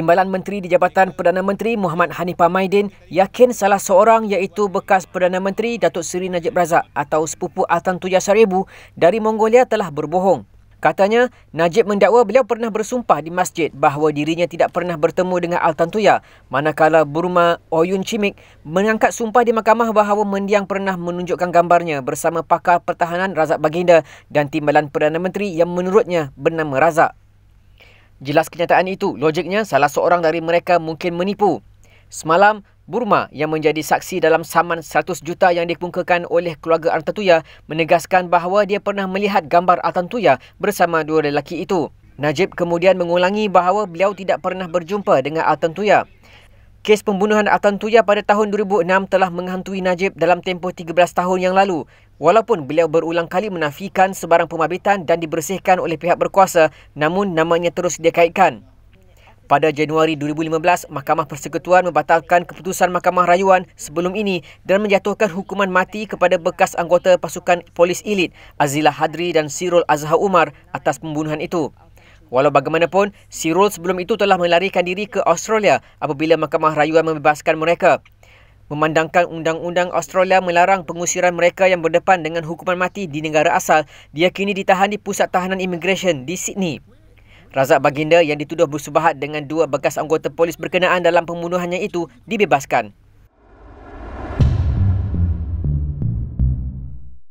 Timbalan Menteri di Jabatan Perdana Menteri Muhammad Hanifah Maidin yakin salah seorang iaitu bekas Perdana Menteri Datuk Seri Najib Razak atau sepupu Atan Tuya Saribu dari Mongolia telah berbohong. Katanya, Najib mendakwa beliau pernah bersumpah di masjid bahawa dirinya tidak pernah bertemu dengan Al Tantuya, manakala Burma Oyun Chimik mengangkat sumpah di mahkamah bahawa mendiang pernah menunjukkan gambarnya bersama pakar pertahanan Razak Baginda dan timbalan Perdana Menteri yang menurutnya bernama Razak. Jelas kenyataan itu, logiknya salah seorang dari mereka mungkin menipu. Semalam, Burma yang menjadi saksi dalam saman 100 juta yang dikemukakan oleh keluarga Atantuya menegaskan bahawa dia pernah melihat gambar Atantuya bersama dua lelaki itu. Najib kemudian mengulangi bahawa beliau tidak pernah berjumpa dengan Atantuya. Kes pembunuhan Atantuya pada tahun 2006 telah menghantui Najib dalam tempoh 13 tahun yang lalu. Walaupun beliau berulang kali menafikan sebarang pemabitan dan dibersihkan oleh pihak berkuasa, namun namanya terus dikaitkan. Pada Januari 2015, Mahkamah Persekutuan membatalkan keputusan Mahkamah Rayuan sebelum ini dan menjatuhkan hukuman mati kepada bekas anggota pasukan polis elit Azila Hadri dan Sirul Azhar Umar atas pembunuhan itu. Walau bagaimanapun, Sirul sebelum itu telah melarikan diri ke Australia apabila Mahkamah Rayuan membebaskan mereka. Memandangkan undang-undang Australia melarang pengusiran mereka yang berdepan dengan hukuman mati di negara asal, dia kini ditahan di Pusat Tahanan Immigration di Sydney. Razak Baginda yang dituduh bersubahat dengan dua bekas anggota polis berkenaan dalam pembunuhannya itu dibebaskan.